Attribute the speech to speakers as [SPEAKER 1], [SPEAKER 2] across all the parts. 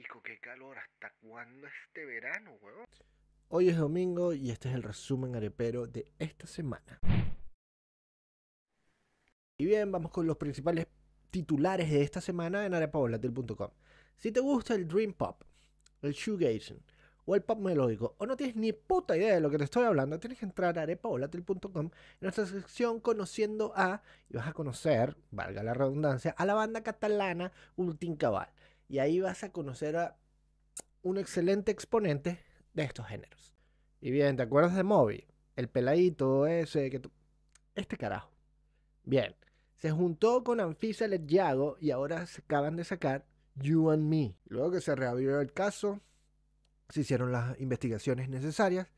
[SPEAKER 1] ¡Hijo, qué calor, ¿hasta cuándo este verano, weón? Hoy es domingo y este es el resumen arepero de esta semana. Y bien, vamos con los principales titulares de esta semana en ArepaOlatel.com Si te gusta el Dream Pop, el Gation o el pop melódico, o no tienes ni puta idea de lo que te estoy hablando, tienes que entrar a arepaolatil.com en nuestra sección conociendo a, y vas a conocer, valga la redundancia, a la banda catalana Ultim Cabal y ahí vas a conocer a un excelente exponente de estos géneros. Y bien, ¿te acuerdas de Moby? El peladito ese que Este carajo. Bien, se juntó con Anfisa Letiago y ahora se acaban de sacar You and Me. Luego que se reabrió el caso, se hicieron las investigaciones necesarias,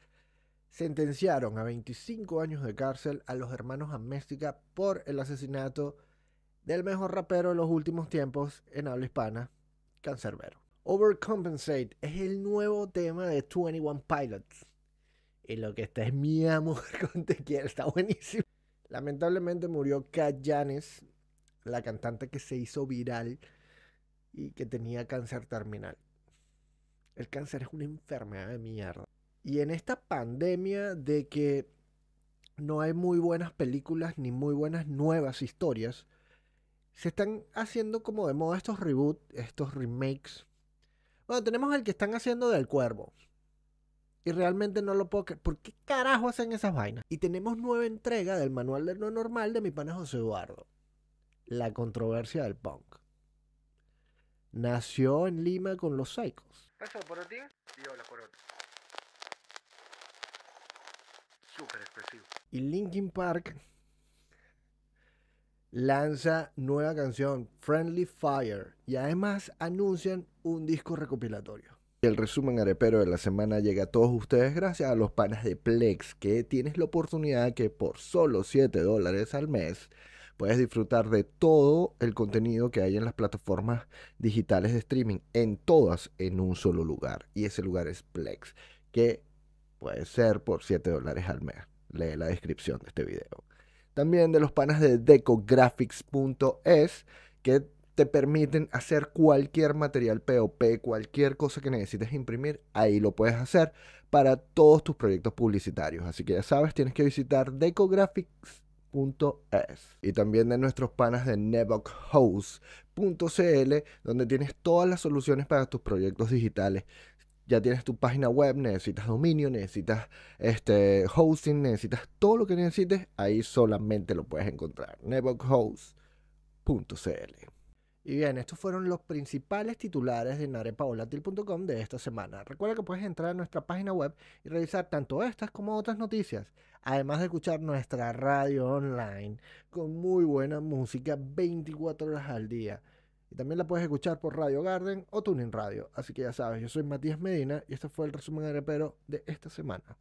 [SPEAKER 1] sentenciaron a 25 años de cárcel a los hermanos Améstica por el asesinato del mejor rapero de los últimos tiempos en habla hispana, Cáncer vero. Overcompensate es el nuevo tema de 21 Pilots. Y lo que está es mi amor con Te Quiero, está buenísimo. Lamentablemente murió Kat Janes, la cantante que se hizo viral y que tenía cáncer terminal. El cáncer es una enfermedad de mierda. Y en esta pandemia de que no hay muy buenas películas ni muy buenas nuevas historias, se están haciendo como de moda estos reboot, estos remakes. Bueno, tenemos el que están haciendo del cuervo. Y realmente no lo puedo creer. ¿Por qué carajo hacen esas vainas? Y tenemos nueva entrega del manual de no normal de mi pana José Eduardo. La controversia del punk. Nació en Lima con los Psychos. Eso por y hola expresivo. Y Linkin Park lanza nueva canción, Friendly Fire, y además anuncian un disco recopilatorio. El resumen arepero de la semana llega a todos ustedes gracias a los panas de Plex, que tienes la oportunidad que por solo 7 dólares al mes puedes disfrutar de todo el contenido que hay en las plataformas digitales de streaming, en todas, en un solo lugar. Y ese lugar es Plex, que puede ser por 7 dólares al mes. Lee la descripción de este video también de los panas de decographics.es que te permiten hacer cualquier material POP, cualquier cosa que necesites imprimir, ahí lo puedes hacer para todos tus proyectos publicitarios. Así que ya sabes, tienes que visitar decographics.es y también de nuestros panas de nebochose.cl donde tienes todas las soluciones para tus proyectos digitales ya tienes tu página web, necesitas dominio, necesitas este, hosting, necesitas todo lo que necesites, ahí solamente lo puedes encontrar. Netbookhost.cl. Y bien, estos fueron los principales titulares de narepavolatil.com de esta semana. Recuerda que puedes entrar a nuestra página web y revisar tanto estas como otras noticias, además de escuchar nuestra radio online con muy buena música 24 horas al día y también la puedes escuchar por Radio Garden o Tuning Radio. Así que ya sabes, yo soy Matías Medina y este fue el resumen repero de esta semana.